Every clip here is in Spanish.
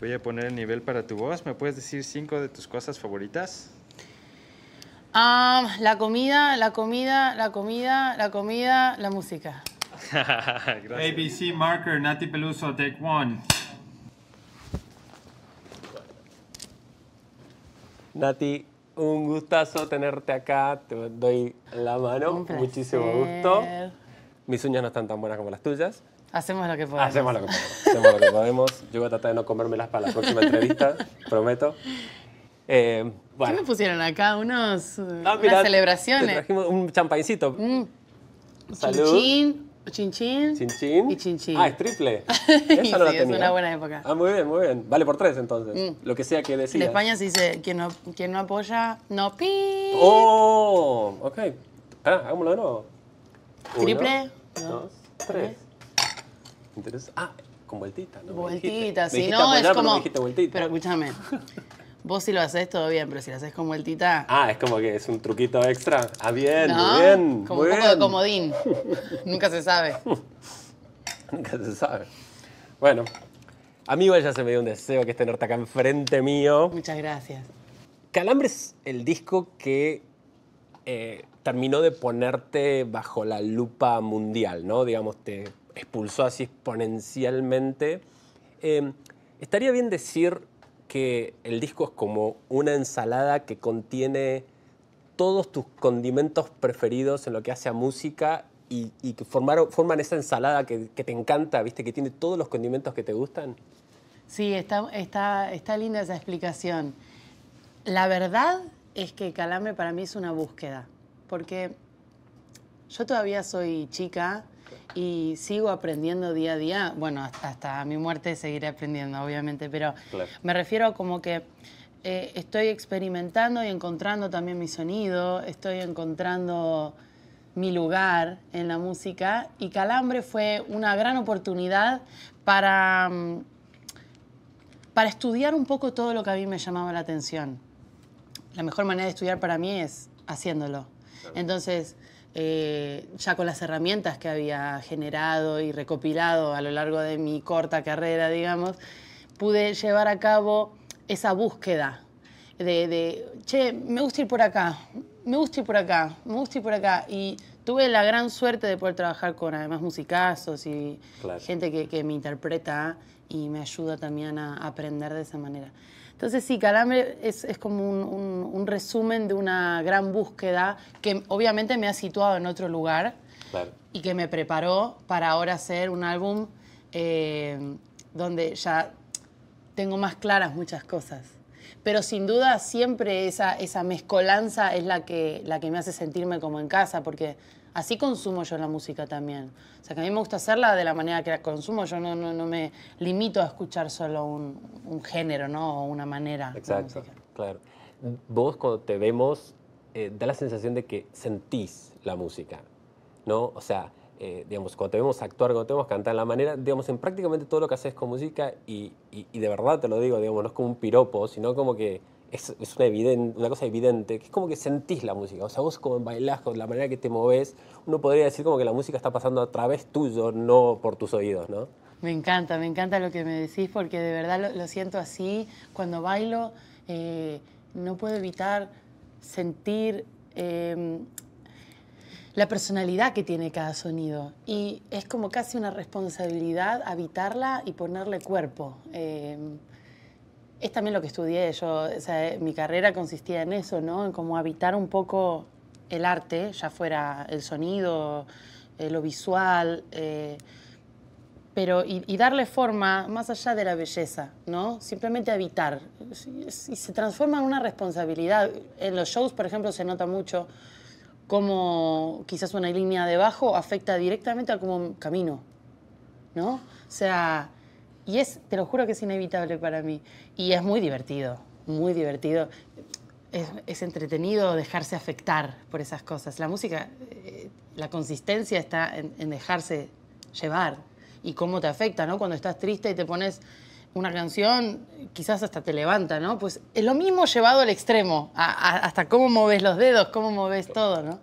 Voy a poner el nivel para tu voz. ¿Me puedes decir cinco de tus cosas favoritas? Ah, la comida, la comida, la comida, la comida, la música. ABC Marker, Nati Peluso, Take One. Nati, un gustazo tenerte acá. Te doy la mano. Muchísimo gusto. Mis uñas no están tan buenas como las tuyas. Hacemos que Hacemos lo que podemos. Hacemos lo que podemos. Yo voy a tratar de no comérmelas para la próxima entrevista, prometo. Eh, ¿Qué me pusieron acá? Unos, unas celebraciones. trajimos un champancito, Mm. Salud. Chin, chin, chin. Chin, Y chin, Ah, es triple. Esa no la tenía. Es una buena época. Ah, muy bien, muy bien. Vale por tres entonces. Mm. Lo que sea que decida. En España se dice: quien no, no apoya, no pi. Oh, ok. Ah, hagámoslo de nuevo. triple. Dos, tres. Ah, con vueltita, ¿no? Vueltita, si no, es como. No pero escúchame. Vos si lo haces todo bien, pero si lo haces con vueltita. Ah, es como que es un truquito extra. Ah, bien, muy bien. Como un poco de comodín. Nunca se sabe. Nunca se sabe. Bueno, amigo mí ya se me dio un deseo que es tenerte acá enfrente mío. Muchas gracias. Calambre es el disco que eh, terminó de ponerte bajo la lupa mundial, ¿no? Digamos, te expulsó así exponencialmente. Eh, estaría bien decir que el disco es como una ensalada que contiene todos tus condimentos preferidos en lo que hace a música y, que forman esa ensalada que, te encanta, ¿viste? Que tiene todos los condimentos que te gustan. Sí, está, está linda esa explicación. La verdad es que Calambre para mí es una búsqueda, porque yo todavía soy chica, y sigo aprendiendo día a día. Bueno, hasta, mi muerte seguiré aprendiendo, obviamente, pero me refiero como que eh, estoy experimentando y encontrando también mi sonido, estoy encontrando mi lugar en la música y Calambre fue una gran oportunidad para, mm, para estudiar un poco todo lo que a mí me llamaba la atención. La mejor manera de estudiar para mí es haciéndolo. Entonces, eh, ya con las herramientas que había generado y recopilado a lo largo de mi corta carrera, digamos, pude llevar a cabo esa búsqueda de, che, me gusta ir por acá, me gusta ir por acá, me gusta ir por acá. Y tuve la gran suerte de poder trabajar con además musicazos y gente que, que, me interpreta y me ayuda también a aprender de esa manera. Entonces sí, Calambre es, como un, resumen de una gran búsqueda que obviamente me ha situado en otro lugar y que me preparó para ahora hacer un álbum eh, donde ya tengo más claras muchas cosas. Pero sin duda siempre esa, esa mezcolanza es la que, la que me hace sentirme como en casa, porque así consumo yo la música también. O sea, que a mí me gusta hacerla de la manera que la consumo, yo no, no, no me limito a escuchar solo un, género, ¿no? O una manera. Exacto, claro. Vos cuando te vemos, eh, da la sensación de que sentís la música, ¿no? O sea, eh, digamos, cuando te vemos actuar, cuando te vemos cantar, la manera, digamos, en prácticamente todo lo que haces con música, y, y de verdad te lo digo, digamos, no es como un piropo, sino como que es, una, evidente, una cosa evidente, que es como que sentís la música, o sea, vos como bailás, con la manera que te moves, uno podría decir como que la música está pasando a través tuyo, no por tus oídos, ¿no? Me encanta, me encanta lo que me decís porque de verdad lo, siento así. Cuando bailo eh, no puedo evitar sentir em, la personalidad que tiene cada sonido y es como casi una responsabilidad habitarla y ponerle cuerpo. Em, es también lo que estudié yo, o sea, mi carrera consistía en eso, ¿no? En cómo habitar un poco el arte, ya fuera el sonido, eh, lo visual, eh, pero y, darle forma más allá de la belleza, ¿no? Simplemente habitar. Y se transforma en una responsabilidad. En los shows, por ejemplo, se nota mucho cómo quizás una línea de bajo afecta directamente a cómo camino, ¿no? O sea, y es, te lo juro que es inevitable para mí. Y es muy divertido, muy divertido. Es, entretenido dejarse afectar por esas cosas. La música, eh, la consistencia está en, dejarse llevar y cómo te afecta, ¿no? Cuando estás triste y te pones una canción, quizás hasta te levanta, ¿no? Pues es lo mismo llevado al extremo, hasta cómo moves los dedos, cómo moves todo, ¿no?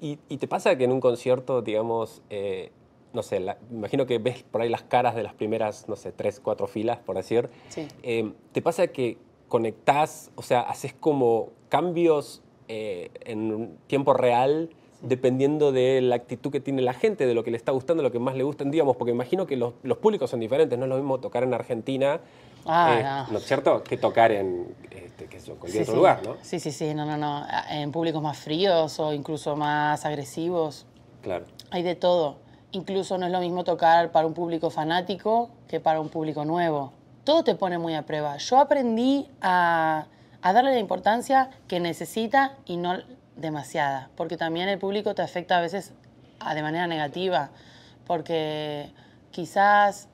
¿Y, te pasa que en un concierto, digamos, eh, no sé, imagino que ves por ahí las caras de las primeras, no sé, tres, cuatro filas, por decir. Sí. Eh, ¿Te pasa que conectás, o sea, haces como cambios eh, en tiempo real? dependiendo de la actitud que tiene la gente, de lo que le está gustando, lo que más le gusta, digamos, porque imagino que los, públicos son diferentes, no es lo mismo tocar en Argentina, ah, eh, no. es cierto?, que tocar en este, cualquier otro lugar, ¿no? Sí, sí, sí, no, no, no, en públicos más fríos o incluso más agresivos. Claro. Hay de todo. Incluso no es lo mismo tocar para un público fanático que para un público nuevo. Todo te pone muy a prueba. Yo aprendí a, darle la importancia que necesita y no demasiada, porque también el público te afecta a veces ah, de manera negativa, porque quizás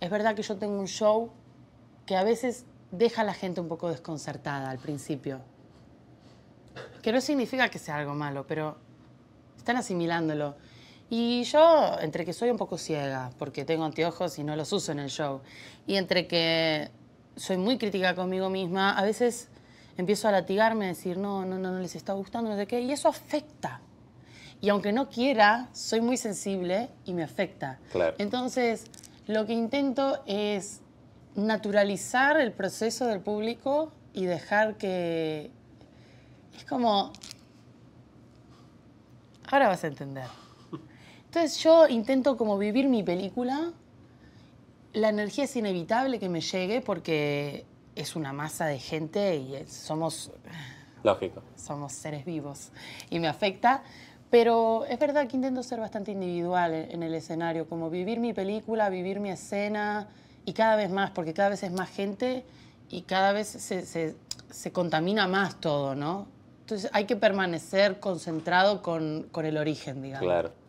es verdad que yo tengo un show que a veces deja a la gente un poco desconcertada al principio, que no significa que sea algo malo, pero están asimilándolo. Y yo, entre que soy un poco ciega, porque tengo anteojos y no los uso en el show, y entre que soy muy crítica conmigo misma, a veces empiezo a latigarme, a decir, no, no, no, no les está gustando, no sé qué, y eso afecta. Y aunque no quiera, soy muy sensible y me afecta. Entonces, lo que intento es naturalizar el proceso del público y dejar que... Es como... Ahora vas a entender. Entonces yo intento como vivir mi película. La energía es inevitable que me llegue porque es una masa de gente y somos... Lógico. Somos seres vivos y me afecta. Pero es verdad que intento ser bastante individual en el escenario, como vivir mi película, vivir mi escena y cada vez más, porque cada vez es más gente y cada vez se, contamina más todo, ¿no? Entonces hay que permanecer concentrado con, con el origen, digamos. Claro.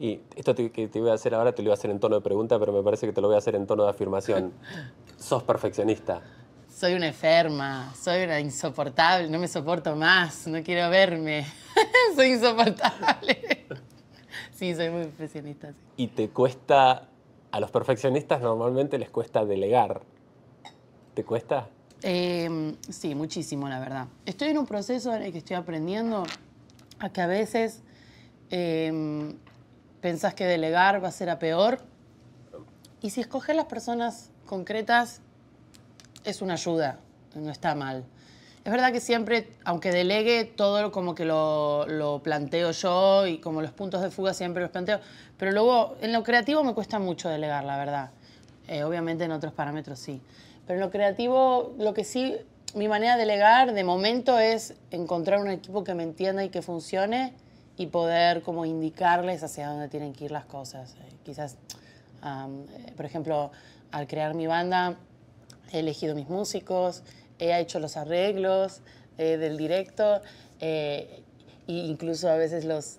Y esto que te voy a hacer ahora te lo voy a hacer en tono de pregunta, pero me parece que te lo voy a hacer en tono de afirmación. Sos perfeccionista. Soy una enferma, soy una insoportable, no me soporto más, no quiero verme. soy insoportable. sí, soy muy perfeccionista. Y te cuesta, a los perfeccionistas normalmente les cuesta delegar. ¿Te cuesta? Em, sí, muchísimo, la verdad. Estoy en un proceso en el que estoy aprendiendo a que a veces em, ¿Pensás que delegar va a ser a peor? Y si escoges las personas concretas, es una ayuda, no está mal. Es verdad que siempre, aunque delegue, todo como que lo, planteo yo y como los puntos de fuga siempre los planteo, pero luego en lo creativo me cuesta mucho delegar, la verdad. Eh, obviamente en otros parámetros sí. Pero en lo creativo, lo que sí, mi manera de delegar de momento es encontrar un equipo que me entienda y que funcione y poder como indicarles hacia dónde tienen que ir las cosas. Eh, quizás, eh, por ejemplo, al crear mi banda, he elegido mis músicos, he hecho los arreglos eh, del directo e incluso a veces los,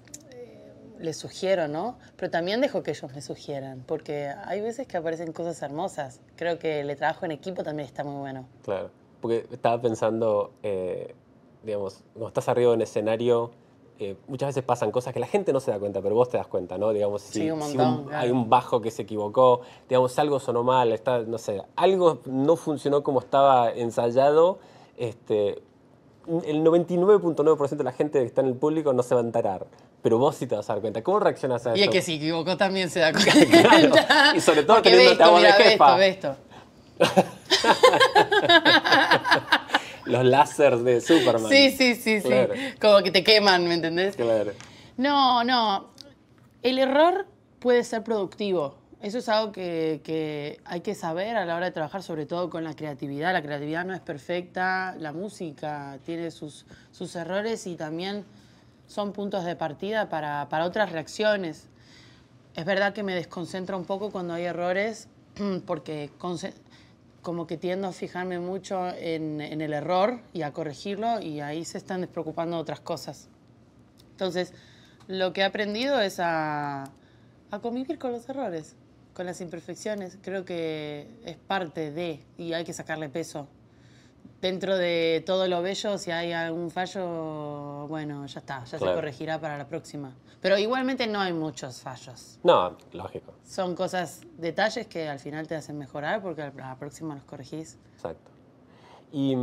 les sugiero, ¿no? Pero también dejo que ellos me sugieran, porque hay veces que aparecen cosas hermosas. Creo que el trabajo en equipo también está muy bueno. Claro, porque estaba pensando, digamos, no estás arriba en escenario, muchas veces pasan cosas que la gente no se da cuenta, pero vos te das cuenta, ¿no? Digamos, sí, hay un bajo que se equivocó, digamos, algo sonó mal, está, no sé, algo no funcionó como estaba ensayado, este, el 99.9% de la gente que está en el público no se va a enterar. Pero vos sí te vas a dar cuenta. ¿Cómo reaccionas a eso? Y es que se equivocó también se da cuenta. Y sobre todo teniendo a vos de jefa. esto. los láseres de Superman. Sí, sí, sí, sí. Como que te queman, ¿me entendés? Claro. No, no. El error puede ser productivo. Eso es algo que, hay que saber a la hora de trabajar, sobre todo con la creatividad. La creatividad no es perfecta, la música tiene sus, sus errores y también son puntos de partida para, para otras reacciones. Es verdad que me desconcentra un poco cuando hay errores, porque como que tiendo a fijarme mucho en, el error y a corregirlo y ahí se están despreocupando otras cosas. Entonces, lo que he aprendido es a convivir con los errores, con las imperfecciones. Creo que es parte de y hay que sacarle peso dentro de todo lo bello, si hay algún fallo, bueno, ya está, ya se corregirá para la próxima. Pero igualmente no hay muchos fallos. No, lógico. Son cosas, detalles que al final te hacen mejorar porque la próxima los corregís. Exacto. Y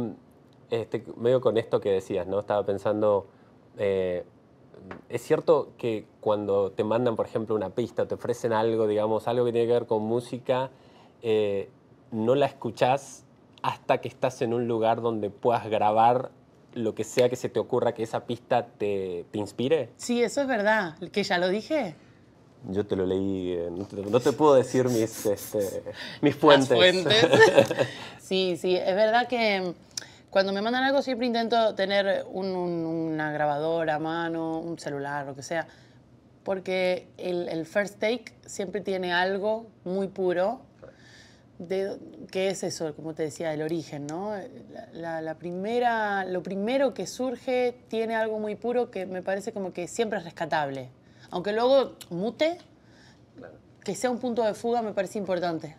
este, medio con esto que decías, ¿no? Estaba pensando, eh, es cierto que cuando te mandan, por ejemplo, una pista, te ofrecen algo, digamos, algo que tiene que ver con música, eh, no la escuchás hasta que estás en un lugar donde puedas grabar lo que sea que se te ocurra que esa pista te, te inspire? Sí, eso es verdad, que ya lo dije. Yo te lo leí, no te, puedo decir mis, este, mis fuentes. fuentes. sí, sí, es verdad que mm, cuando me mandan algo siempre intento tener un, una grabadora a mano, un celular, lo que sea, porque el, el first take siempre tiene algo muy puro qué es eso, como te decía, el origen, ¿no? La, primera, lo primero que surge tiene algo muy puro que me parece como que siempre es rescatable. Aunque luego mute, que sea un punto de fuga me parece importante.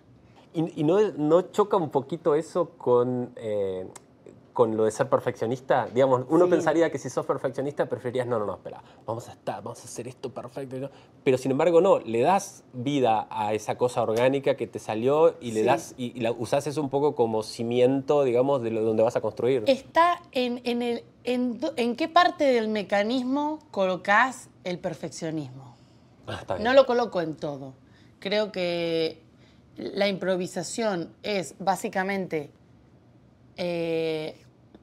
¿Y, no, no, choca un poquito eso con eh, con lo de ser perfeccionista? Digamos, uno pensaría que si sos perfeccionista preferirías, no, no, no, espera, vamos a estar, vamos a hacer esto perfecto. Pero sin embargo, no, le das vida a esa cosa orgánica que te salió y le das y, la usás eso un poco como cimiento, digamos, de donde vas a construir. Está en, el, en, qué parte del mecanismo colocas el perfeccionismo. Ah, no lo coloco en todo. Creo que la improvisación es básicamente eh,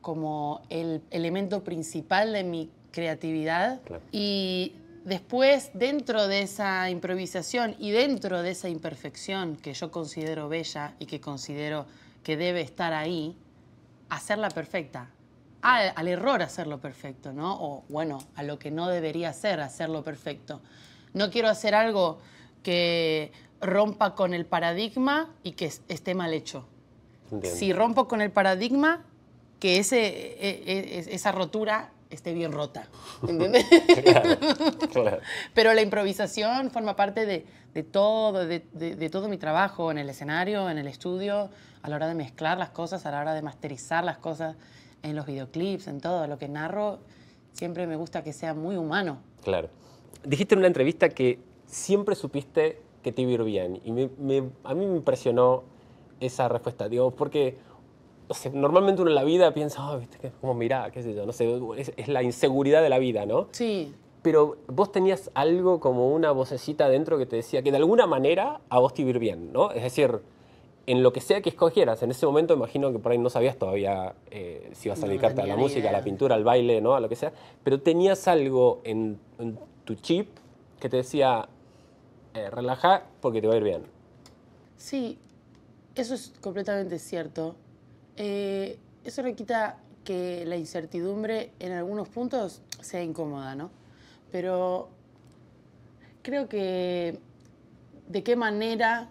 como el elemento principal de mi creatividad. Y después, dentro de esa improvisación y dentro de esa imperfección que yo considero bella y que considero que debe estar ahí, hacerla perfecta. Al, error hacerlo perfecto, ¿no? O bueno, a lo que no debería ser, hacerlo perfecto. No quiero hacer algo que rompa con el paradigma y que esté mal hecho. Si rompo con el paradigma, que ese, e, e, esa rotura esté bien rota. ¿Entiendes? claro, Pero la improvisación forma parte de, todo, de, todo mi trabajo en el escenario, en el estudio, a la hora de mezclar las cosas, a la hora de masterizar las cosas, en los videoclips, en todo. Lo que narro siempre me gusta que sea muy humano. Claro. Dijiste en una entrevista que siempre supiste que te iba a ir bien. Y a mí me impresionó esa respuesta. Digo, porque normalmente uno en la vida piensa, como mirá, es, la inseguridad de la vida, ¿no? Sí. Pero vos tenías algo como una vocecita dentro que te decía que de alguna manera a vos te iba a ir bien, ¿no? Es decir, en lo que sea que escogieras, en ese momento imagino que por ahí no sabías todavía eh, si ibas a dedicarte a la música, a la pintura, al baile, ¿no? A lo que sea, pero tenías algo en, tu chip que te decía, eh, relaja porque te va a ir bien. Sí, eso es completamente cierto. Eh, eso requita que la incertidumbre en algunos puntos sea incómoda, ¿no? Pero creo que de qué manera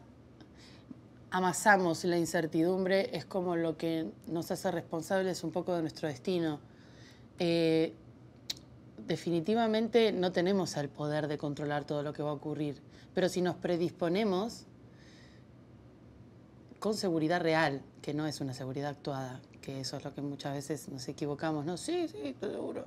amasamos la incertidumbre es como lo que nos hace responsables un poco de nuestro destino. Eh, definitivamente no tenemos el poder de controlar todo lo que va a ocurrir, pero si nos predisponemos con seguridad real, que no es una seguridad actuada, que eso es lo que muchas veces nos equivocamos, ¿no? Sí, sí, estoy seguro.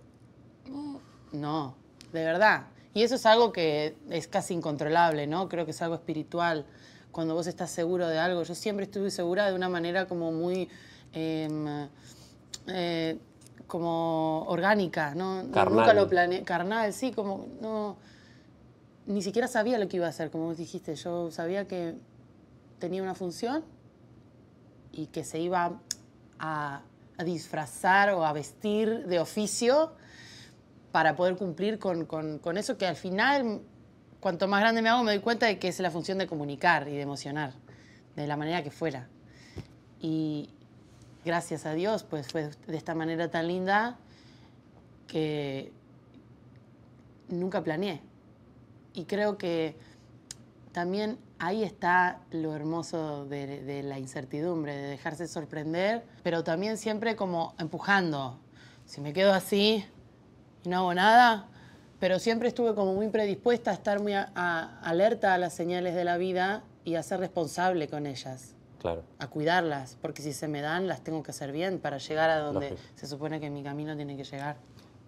No, de verdad. Y eso es algo que es casi incontrolable, ¿no? Creo que es algo espiritual. Cuando vos estás seguro de algo, yo siempre estuve segura de una manera como muy... Em, eh, como orgánica, ¿no? Carnal. Nunca lo Carnal, sí, como no. Ni siquiera sabía lo que iba a hacer, como vos dijiste. Yo sabía que tenía una función y que se iba a, disfrazar o a vestir de oficio para poder cumplir con, con eso que al final, cuanto más grande me hago, me doy cuenta de que es la función de comunicar y de emocionar, de la manera que fuera. Y gracias a Dios, pues fue de esta manera tan linda que nunca planeé. Y creo que también ahí está lo hermoso de, la incertidumbre, de dejarse sorprender, pero también siempre como empujando. Si me quedo así y no hago nada, pero siempre estuve como muy predispuesta a estar muy alerta a las señales de la vida y a ser responsable con ellas. Claro. A cuidarlas, porque si se me dan, las tengo que hacer bien para llegar a donde se supone que mi camino tiene que llegar.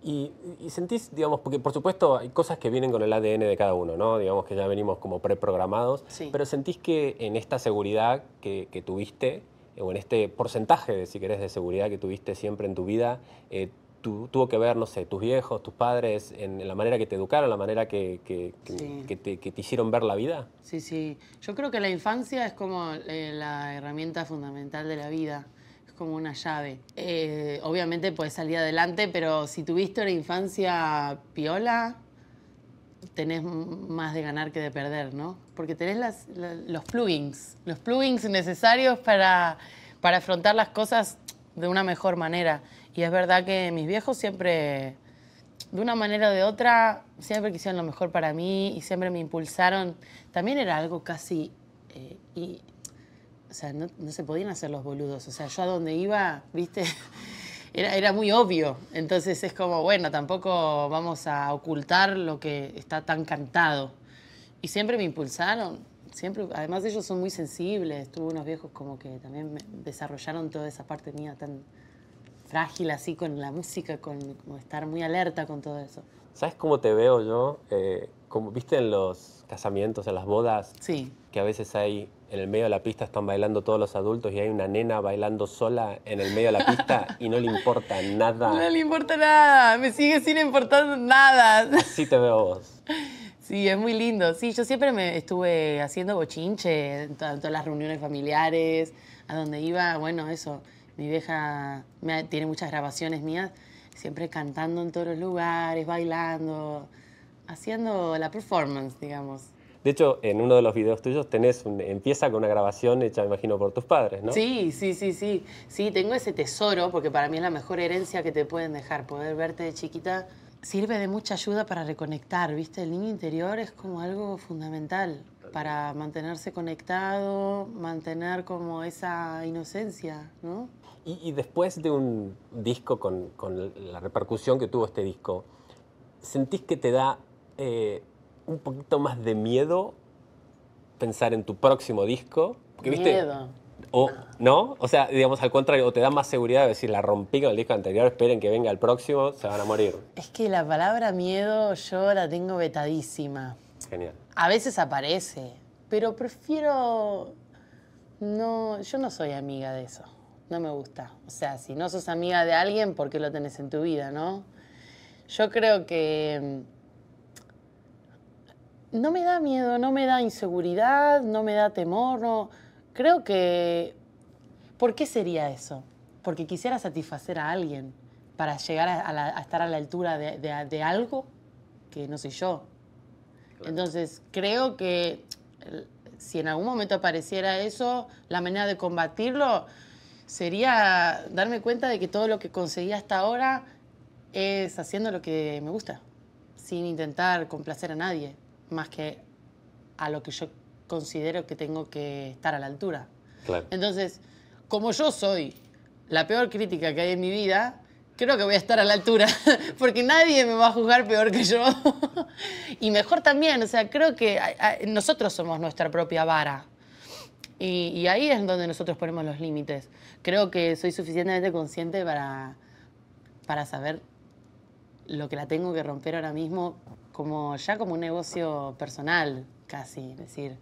Y, sentís, digamos, porque por supuesto hay cosas que vienen con el ADN de cada uno, ¿no? Digamos que ya venimos como preprogramados, pero sentís que en esta seguridad que, tuviste, o en este porcentaje, de, si querés, de seguridad que tuviste siempre en tu vida, eh, tuvo que ver, no sé, tus viejos, tus padres, en, la manera que te educaron, la manera que, te, hicieron ver la vida? Sí, sí. Yo creo que la infancia es como eh, la herramienta fundamental de la vida como una llave. Eh, obviamente puedes salir adelante, pero si tuviste una infancia piola, tenés más de ganar que de perder, ¿no? Porque tenés los plugins, los plugins necesarios para, para afrontar las cosas de una mejor manera. Y es verdad que mis viejos siempre, de una manera o de otra, siempre quisieron lo mejor para mí y siempre me impulsaron. También era algo casi y eh, o sea, no, se podían hacer los boludos. O sea, yo a donde iba, viste, era, era muy obvio. Entonces es como, bueno, tampoco vamos a ocultar lo que está tan cantado. Y siempre me impulsaron, siempre, además ellos son muy sensibles, tuve unos viejos como que también desarrollaron toda esa parte mía tan frágil así con la música, con como estar muy alerta con todo eso. ¿Sabes cómo te veo yo? Eh, como viste en los casamientos, en las bodas, sí. que a veces hay en el medio de la pista están bailando todos los adultos y hay una nena bailando sola en el medio de la pista y no le importa nada. No le importa nada, me sigue sin importar nada. sí te veo vos. Sí, es muy lindo. Sí, yo siempre me estuve haciendo bochinche en todas las reuniones familiares, a donde iba, bueno, eso. Mi vieja tiene muchas grabaciones mías, siempre cantando en todos los lugares, bailando haciendo la performance, digamos. De hecho, en uno de los videos tuyos tenés empieza con una grabación hecha, imagino, por tus padres, ¿no? Sí, sí, sí, sí. Sí, tengo ese tesoro porque para mí es la mejor herencia que te pueden dejar. Poder verte de chiquita sirve de mucha ayuda para reconectar, ¿viste? El niño interior es como algo fundamental para mantenerse conectado, mantener como esa inocencia, ¿no? Y, después de un disco con, con la repercusión que tuvo este disco, ¿sentís que te da eh, un poquito más de miedo pensar en tu próximo disco? Miedo. O, ¿No? O sea, digamos, al contrario, o te da más seguridad de decir, la rompí con el disco anterior, esperen que venga el próximo, se van a morir. Es que la palabra miedo yo la tengo vetadísima. Genial. A veces aparece, pero prefiero... No, yo no soy amiga de eso. No me gusta. O sea, si no sos amiga de alguien, ¿por qué lo tenés en tu vida, no? Yo creo que mm, no me da miedo, no me da inseguridad, no me da temor, no. Creo que. ¿Por qué sería eso? Porque quisiera satisfacer a alguien para llegar a, estar a la altura de, algo que no soy yo. Entonces, creo que eh, si en algún momento apareciera eso, la manera de combatirlo sería darme cuenta de que todo lo que conseguí hasta ahora es haciendo lo que me gusta, sin intentar complacer a nadie más que a lo que yo considero que tengo que estar a la altura. Claro. Entonces, como yo soy la peor crítica que hay en mi vida, creo que voy a estar a la altura, porque nadie me va a juzgar peor que yo. y mejor también, o sea, creo que nosotros somos nuestra propia vara. Y, y ahí es donde nosotros ponemos los límites. Creo que soy suficientemente consciente para, para saber lo que la tengo que romper ahora mismo como ya como un negocio personal, casi. Es decir,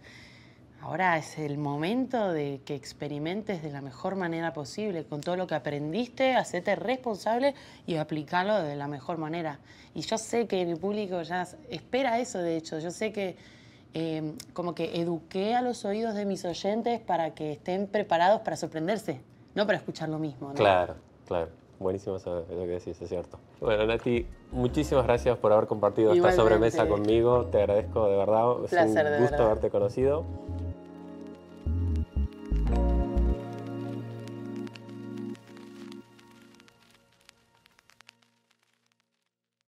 ahora es el momento de que experimentes de la mejor manera posible. Con todo lo que aprendiste, hacerte responsable y aplicarlo de la mejor manera. Y yo sé que mi público ya espera eso, de hecho. Yo sé que em, como que eduqué a los oídos de mis oyentes para que estén preparados para sorprenderse, no para escuchar lo mismo. Claro, claro buenísimo eso, eso, que decís, es cierto. Bueno, Nati, muchísimas gracias por haber compartido esta sobremesa conmigo. Te agradezco de verdad. Placer, es un gusto haberte conocido.